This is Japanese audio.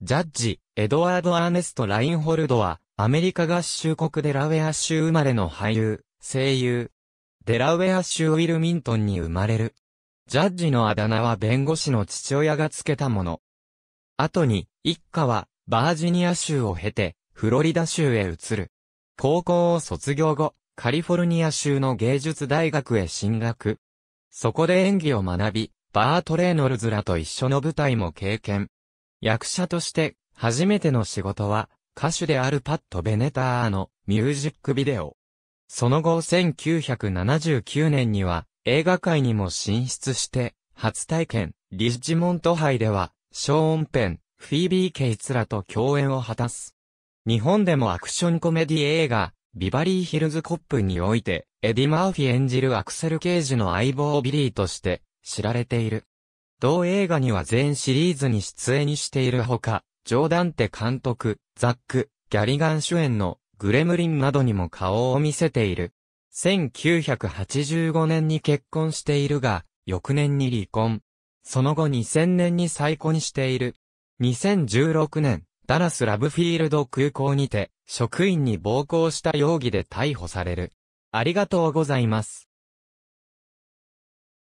ジャッジ、エドワード・アーネスト・ラインホルドは、アメリカ合衆国デラウェア州生まれの俳優、声優。デラウェア州ウィルミントンに生まれる。ジャッジのあだ名は弁護士の父親が付けたもの。後に、一家は、バージニア州を経て、フロリダ州へ移る。高校を卒業後、カリフォルニア州の芸術大学へ進学。そこで演技を学び、バート・レーノルズらと一緒の舞台も経験。役者として、初めての仕事は、歌手であるパッド・ベネターのミュージックビデオ。その後1979年には映画界にも進出して、初体験、リッジモント杯では、ショーン・ペン、フィービー・ケイツらと共演を果たす。日本でもアクションコメディ映画、ビバリー・ヒルズ・コップにおいて、エディ・マーフィ演じるアクセル・ケージの相棒ビリーとして知られている。同映画には全シリーズに出演しているほか、ジョーダンテ監督、ザック、ギャリガン主演のグレムリンなどにも顔を見せている。1985年に結婚しているが、翌年に離婚。その後2000年に再婚している。2016年、ダラスラブフィールド空港にて、職員に暴行した容疑で逮捕される。ありがとうございます。